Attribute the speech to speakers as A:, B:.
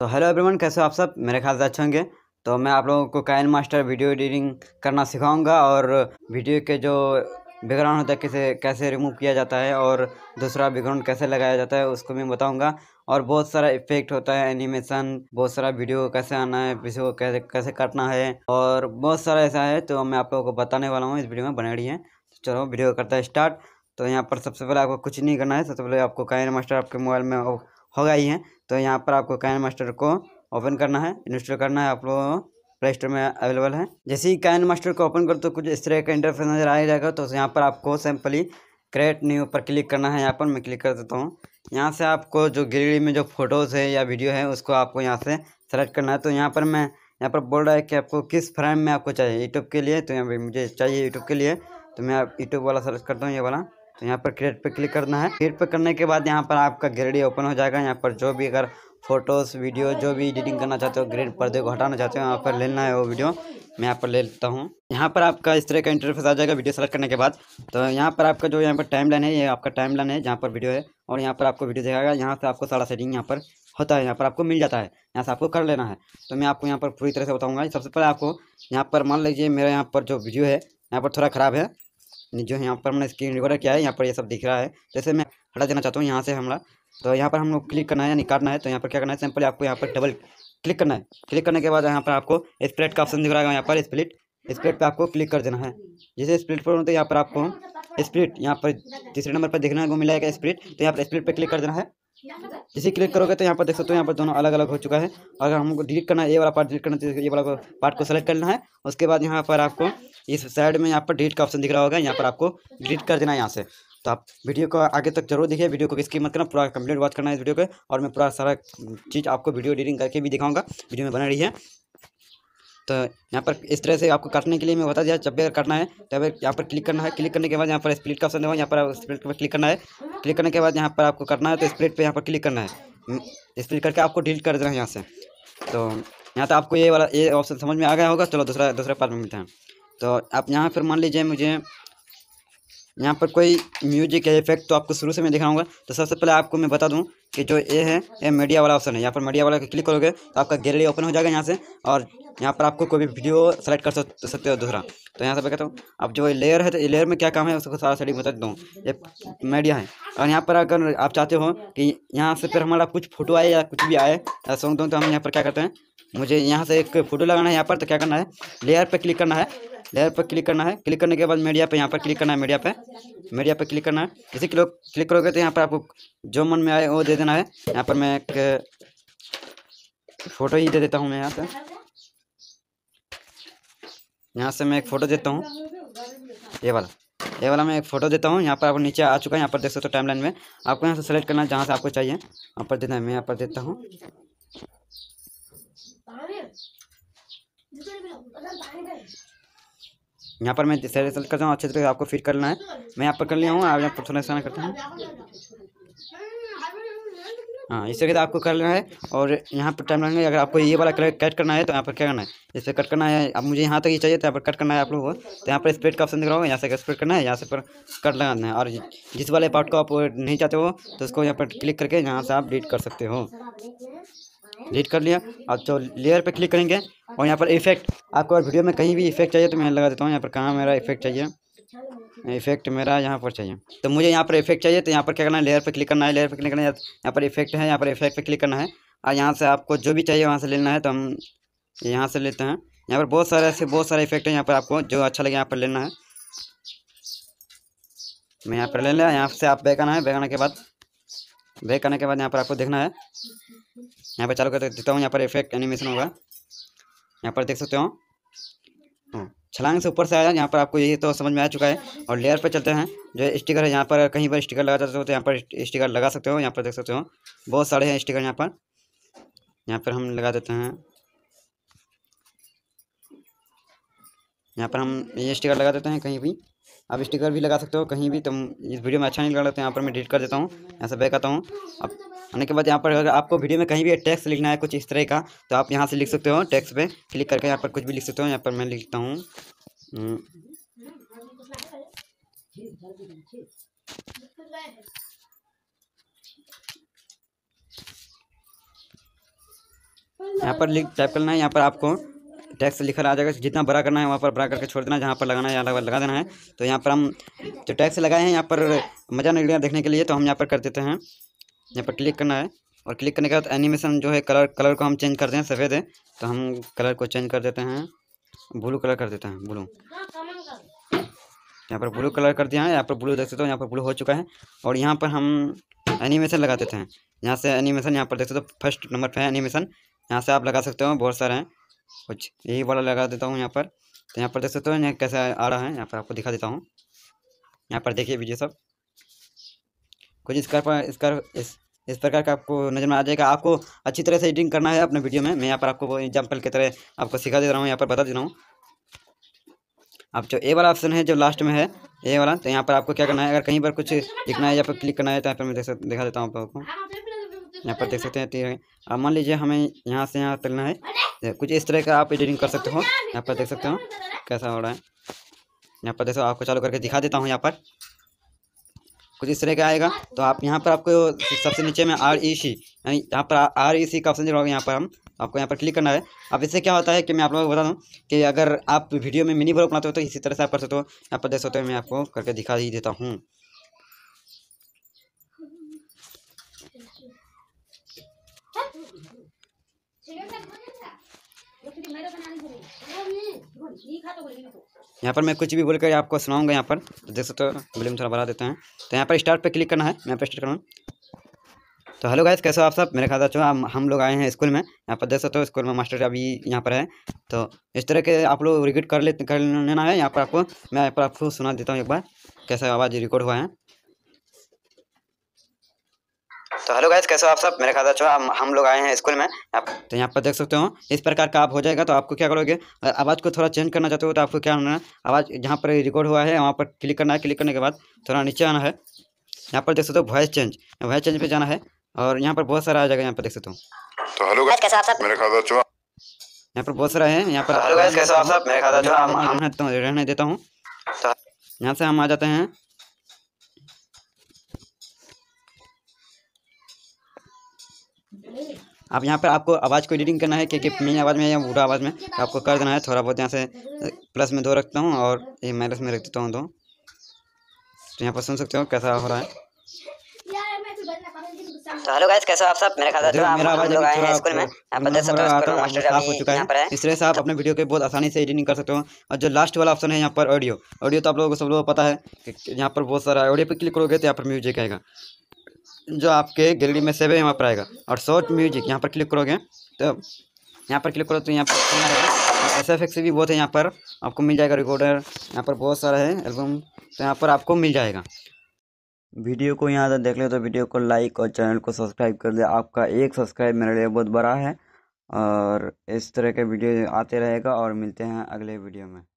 A: तो hello everyone कैसे हो आप सब मेरे ख्याल से अच्छे होंगे तो मैं आप लोगों को कायन मास्टर वीडियो एडिटिंग करना सिखाऊंगा और वीडियो के जो बैकग्राउंड होता है कैसे कैसे रिमूव किया जाता है और दूसरा बैकग्राउंड कैसे लगाया जाता है उसको मैं बताऊंगा और बहुत सारा इफेक्ट होता है एनिमेशन बहुत सारा वीडियो कैसे आना है किसी को कैसे कैसे काटना है और बहुत सारा ऐसा है तो मैं आप लोगों को बताने वाला हूँ इस वीडियो में बने रही है तो चलो वीडियो करता है स्टार्ट तो यहाँ पर सबसे पहले आपको कुछ नहीं करना है सबसे पहले आपको कायन मास्टर आपके मोबाइल में हो गई हैं तो यहाँ पर आपको कैन मास्टर को ओपन करना है इंस्टॉल करना है आप लोग प्ले स्टोर में अवेलेबल है जैसे ही कैन मास्टर को ओपन कर तो कुछ इस तरह का इंटरफेस नजर आ जाएगा तो यहाँ पर आपको सिंपली क्रिएट न्यू पर क्लिक करना है यहाँ पर मैं क्लिक कर देता हूँ यहाँ से आपको जो गैलरी में जो फोटोज़ है या वीडियो है उसको आपको यहाँ से सेलेक्ट करना है तो यहाँ पर मैं यहाँ पर बोल रहा है कि आपको किस फ्रेम में आपको चाहिए यूट्यूब के लिए तो यहाँ पर मुझे चाहिए यूट्यूब के लिए तो मैं आप यूट्यूब वाला सर्च करता हूँ ये वाला तो यहाँ पर क्रिएट पे क्लिक करना है क्रिएट पे करने के बाद यहाँ पर आपका गैलरी ओपन हो जाएगा यहाँ पर जो भी अगर फोटोज़ वीडियो जो भी एडिटिंग करना चाहते हो ग्रेड पर्दे को हटाना चाहते हो यहाँ पर लेना है वो वीडियो मैं यहाँ पर ले लेता हूँ यहाँ पर आपका इस तरह का इंटरफेस आ जाएगा वीडियो सेलेक्ट करने के बाद तो यहाँ पर आपका जो यहाँ पर टाइम लाइन है ये आपका टाइम लाइन है जहाँ पर वीडियो है और यहाँ पर आपको वीडियो दिखाएगा यहाँ से आपको सारा सेटिंग यहाँ पर होता है यहाँ पर आपको मिल जाता है यहाँ से आपको कर लेना है तो मैं आपको यहाँ पर पूरी तरह से बताऊँगा सबसे पहले आपको यहाँ पर मान लीजिए मेरा यहाँ पर जो वीडियो है यहाँ पर थोड़ा ख़राब है जो है यहाँ पर हमने स्क्रीन रिकॉर्डर किया है यहाँ पर ये यह सब दिख रहा है जैसे मैं हटा देना चाहता हूँ यहाँ से हमारा तो यहाँ पर हम लोग क्लिक करना है यानी काटना है तो यहाँ पर क्या करना है सिंपली आपको यहाँ पर डबल क्लिक करना है क्लिक करने के बाद यहाँ पर आपको स्प्लिट का ऑप्शन दिख रहा है यहाँ पर स्प्लिट स्प्लिट पर आपको क्लिक कर देना है जैसे स्प्लिट पर तो यहाँ पर आपको स्प्लिट यहाँ पर तीसरे नंबर पर देखने को मिला है स्प्लिट तो यहाँ पर स्प्लिट पर क्लिक कर देना है जैसे क्लिक करोगे तो यहाँ पर देख सकते हो यहाँ पर दोनों अलग अलग हो चुका है अगर हमको डिलीट करना है ये वाला पार्ट डिलीट करना है ये वाला पार्ट को सेलेक्ट करना है उसके बाद यहाँ पर आपको इस साइड में यहाँ पर डिलीट का ऑप्शन दिख रहा होगा यहाँ पर आपको डिलीट कर देना है यहाँ से तो आप वीडियो को आगे तक जरूर देखिए वीडियो को किसकी मत करना पूरा कंप्लीट वॉच करना है इस वीडियो को और मैं पूरा सारा चीज़ आपको वीडियो एडिटिंग करके भी दिखाऊंगा वीडियो में बना रही है तो यहाँ पर इस तरह से आपको काटने के लिए मैं बता दिया जब भी काटना है तब यहाँ पर क्लिक करना है क्लिक करने के बाद यहाँ पर स्प्लिट का ऑप्शन देगा यहाँ पर स्प्लिट पर क्लिक करना है क्लिक करने के बाद यहाँ पर आपको तो करना है तो स्प्लिट पर यहाँ पर क्लिक करना है स्प्लिट करके आपको डिलीट कर देना है यहाँ से तो यहाँ तो आपको ये वाला ये ऑप्शन समझ में आ गया होगा चलो दूसरा दूसरा पार्ट में मिलते हैं तो आप यहाँ पर मान लीजिए मुझे यहाँ पर कोई म्यूजिक है इफेक्ट तो आपको शुरू से मैं दिखाऊंगा तो सबसे पहले आपको मैं बता दूँ कि जो ए है ये मीडिया वाला ऑप्शन है यहाँ पर मीडिया वाला क्लिक करोगे तो आपका गैलरी ओपन हो जाएगा यहाँ से और यहाँ पर आपको कोई भी वीडियो सेलेक्ट कर सकते हो दूसरा तो यहाँ से मैं कहता हूँ अब जो लेयर है तो लेयर में क्या काम है उसको सारा सेटिंग बता दूँ ये मीडिया है और यहाँ पर अगर आप चाहते हो कि यहाँ से फिर हमारा कुछ फोटो आए या कुछ भी आए या सॉन्ग दूँ तो हम यहाँ पर क्या करते हैं मुझे यहाँ से एक फोटो लगाना है यहाँ पर तो क्या करना है लेयर पर क्लिक करना है लेयर पर क्लिक करना है क्लिक करने के बाद मीडिया पे यहाँ पर क्लिक करना है मीडिया पे मीडिया पे क्लिक करना है किसी लोग क्लिक करोगे तो यहाँ पर आपको जो मन में आए वो दे देना है यहाँ पर मैं एक फ़ोटो ही दे देता हूँ मैं यहाँ से यहाँ से मैं एक फ़ोटो देता हूँ ये वाला ये वाला मैं एक फ़ोटो देता हूँ यहाँ पर आप नीचे आ चुका है यहाँ पर देख सकते हो लाइन में आपको यहाँ से सेलेक्ट करना है जहाँ से आपको चाहिए यहाँ पर देना है मैं यहाँ पर देता हूँ यहाँ पर मैं जैसे रिजल्ट कर जाऊँ अच्छे तरीके से आपको फिट करना है मैं यहाँ पर कर लिया हूँ आप यहाँ पर थोड़ा सा करता हूँ हाँ इस तरीके से आपको कर लेना है और यहाँ पर टाइम लगेगा अगर आपको ये वाला कलर कट करना है तो यहाँ पर क्या करना है इस पर कट करना है अब मुझे यहाँ तक ये चाहिए तो यहाँ पर कट करना है आप लोगों को तो यहाँ पर स्प्रेड का ऑप्शन दिख रहा होगा यहाँ से स्प्रेड करना है यहाँ से पर कट लगाना है और जिस वाले पार्ट को आप नहीं चाहते हो तो उसको यहाँ पर क्लिक करके यहाँ से आप डिलीट कर सकते हो डिलीट कर लिया अब तो लेयर पर क्लिक करेंगे और यहाँ पर इफेक्ट आपको अगर वीडियो में कहीं भी इफेक्ट चाहिए तो मैं लगा देता हूँ यहाँ पर कहाँ मेरा इफेक्ट चाहिए इफेक्ट मेरा यहाँ पर चाहिए तो मुझे यहाँ पर इफेक्ट चाहिए तो यहाँ पर क्या करना है लेयर पर क्लिक करना है लेयर पर क्लिक करना है यहाँ पर इफेक्ट है यहाँ पर इफेक्ट पर क्लिक करना है और यहाँ से आपको जो भी चाहिए वहाँ से लेना है तो हम यहाँ से लेते हैं यहाँ पर बहुत सारे ऐसे बहुत सारे इफेक्ट हैं यहाँ पर आपको जो अच्छा लगे यहाँ पर लेना है मैं यहाँ पर ले लिया यहाँ से आप बैक आना है बैक आने के बाद ब्रेक करने के बाद यहाँ पर आपको देखना है यहाँ पर चालू कर देता हूँ यहाँ पर इफेक्ट एनिमेशन होगा यहाँ पर देख सकते हो हाँ, छलांग से ऊपर से आया यहाँ पर आपको यही तो समझ में आ चुका है और लेयर पर चलते हैं जो स्टिकर है यहाँ पर कहीं पर स्टिकर लगा जाते हो तो यहाँ पर स्टिकर लगा सकते हो यहाँ पर देख सकते हो बहुत सारे हैं स्टिकर यहाँ पर यहाँ पर हम लगा देते हैं यहाँ पर हम ये स्टिकर लगा देते हैं कहीं भी आप स्टिकर भी लगा सकते हो कहीं भी तो इस वीडियो में अच्छा नहीं लग रहा तो यहाँ पर मैं डिलीट कर देता हूँ यहाँ से बैक आता हूँ अब आने के बाद यहाँ पर अगर आपको वीडियो में कहीं भी टैक्स लिखना है कुछ इस तरह का तो आप यहाँ से लिख सकते हो टैक्स पे क्लिक करके यहाँ पर कुछ भी लिख सकते हो यहाँ पर मैं लिखता हूँ हम्म। यहाँ पर लिख टाइप करना है यहाँ पर आपको टैक्स लिखा आ जाएगा जितना बड़ा करना है वहाँ पर बड़ा करके छोड़ देना है जहाँ पर लगाना है यहाँ लगा देना है तो यहाँ पर हम जो टैक्स लगाए हैं यहाँ पर मज़ा नहीं निकलेगा देखने के लिए तो हम यहाँ पर कर देते हैं यहाँ पर क्लिक करना है और क्लिक करने के बाद एनिमेशन जो है कलर कलर को हम चेंज करते हैं सफ़ेद है तो हम कलर को चेंज कर देते हैं ब्लू कलर कर देते हैं ब्लू यहाँ पर ब्लू कलर कर दिया है यहाँ पर ब्लू देख सकते हो यहाँ पर ब्लू हो चुका है और यहाँ पर हम एनिमेशन लगा देते हैं यहाँ से एनिमेशन यहाँ पर देख सकते हो फर्स्ट नंबर पर है एनिमेशन यहाँ से आप लगा सकते हो बहुत सारे हैं कुछ यही वाला लगा देता हूँ यहाँ पर तो यहाँ पर देख सकते तो हो कैसे आ रहा है यहाँ पर आपको दिखा देता हूँ यहाँ पर देखिए वीडियो सब कुछ इस कर इस कर इस प्रकार का आपको नज़र में आ जाएगा आपको अच्छी तरह से एडिटिंग करना है अपने वीडियो में मैं यहाँ पर आपको एग्जाम्पल की तरह आपको सिखा दे रहा हूँ यहाँ पर बता दे रहा हूँ आप जो ए वाला ऑप्शन है जो लास्ट में है ए वाला तो यहाँ पर आपको क्या करना है अगर कहीं पर कुछ लिखना है या फिर क्लिक करना है तो यहाँ पर मैं देख दिखा देता हूँ आपको यहाँ पर देख सकते हैं मान लीजिए हमें यहाँ से यहाँ चलना है कुछ इस तरह का आप एडिटिंग कर सकते हो यहाँ पर देख सकते हो कैसा हो रहा है यहाँ पर देखो आपको चालू करके दिखा देता हूँ यहाँ पर कुछ इस तरह का आएगा तो आप यहाँ पर आपको सबसे नीचे में आर ई सी यानी यहाँ पर आर ई सी का ऑप्शन होगा यहाँ पर हम आपको यहाँ पर क्लिक करना है अब इससे क्या होता है कि मैं आप लोगों को बता दूँ कि अगर आप वीडियो में मिनी ब्लॉग बनाते हो तो इसी तरह से आप कर सकते हो यहाँ पर देख सकते हो मैं आपको करके दिखा ही देता हूँ यहाँ पर मैं कुछ भी बोल कर आपको सुनाऊंगा यहाँ पर तो देख सकते हो वॉल्यूम थोड़ा बढ़ा देते हैं तो यहाँ पर स्टार्ट पे क्लिक करना है मैं पर स्टार्ट करूँ तो हेलो गाइस कैसे हो आप सब मेरे ख्याल अच्छा हम हम लोग आए हैं स्कूल में यहाँ पर देख सकते हो स्कूल में मास्टर अभी यहाँ पर है तो इस तरह के आप लोग रिकॉर्ड कर ले कर लेना है यहाँ पर आपको मैं यहाँ पर आपको सुना देता हूँ एक बार कैसा आवाज़ रिकॉर्ड हुआ है तो हेलो गाइस कैसे हो आप सब मेरे ख्याल अच्छा हम हम लोग आए हैं स्कूल में आप तो यहाँ पर देख सकते हो इस प्रकार का आप हो जाएगा तो आपको क्या करोगे आवाज़ को थोड़ा चेंज करना चाहते हो तो आपको क्या करना है आवाज़ जहाँ पर रिकॉर्ड हुआ है वहाँ पर क्लिक करना है क्लिक करने के बाद थोड़ा नीचे आना है यहाँ पर देख सकते हो वॉइस चेंज वॉइस चेंज पर जाना है और यहाँ पर बहुत सारा आ जाएगा यहाँ पर देख सकते हो तो हेलो मेरे ख्याल अच्छा यहाँ पर बहुत सारा है यहाँ पर हेलो गाइस कैसे हो आप सब मेरे ख्याल अच्छा हम रहने देता हूँ तो- यहाँ से हम आ जाते हैं आप यहाँ पर आपको आवाज़ को एडिटिंग करना है क्योंकि मेन आवाज़ में या बूढ़ा आवाज़ में आपको कर देना है थोड़ा बहुत यहाँ से प्लस में दो रखता हूँ और ये माइनस में रख देता हूँ दो तो यहाँ पर सुन सकते हो कैसा हो रहा है तो हेलो गाइस कैसे हो आप सब मेरे ख्याल से मेरा आवाज लोग आए स्कूल में आप बता सकते हो स्कूल मास्टर साफ हो चुका है इस तरह से आप अपने वीडियो के बहुत आसानी से एडिटिंग कर सकते हो और जो लास्ट वाला ऑप्शन है यहाँ पर ऑडियो ऑडियो तो आप लोगों को सब लोगों को पता है कि यहाँ पर बहुत सारा ऑडियो पे क्लिक करोगे तो यहाँ पर म्यूजिक आएगा जो आपके गैलरी में सेव है यहाँ पर आएगा और शॉर्ट म्यूजिक यहाँ पर क्लिक करोगे तो यहाँ पर क्लिक करो तो यहाँ पर एस एफ एक्स भी बहुत है यहाँ पर आपको मिल जाएगा रिकॉर्डर यहाँ पर बहुत सारा है एल्बम तो यहाँ पर आपको मिल जाएगा वीडियो को यहाँ तक देख ले तो वीडियो को लाइक और चैनल को सब्सक्राइब कर दे आपका एक सब्सक्राइब मेरे लिए बहुत बड़ा है और इस तरह के वीडियो आते रहेगा और मिलते हैं अगले वीडियो में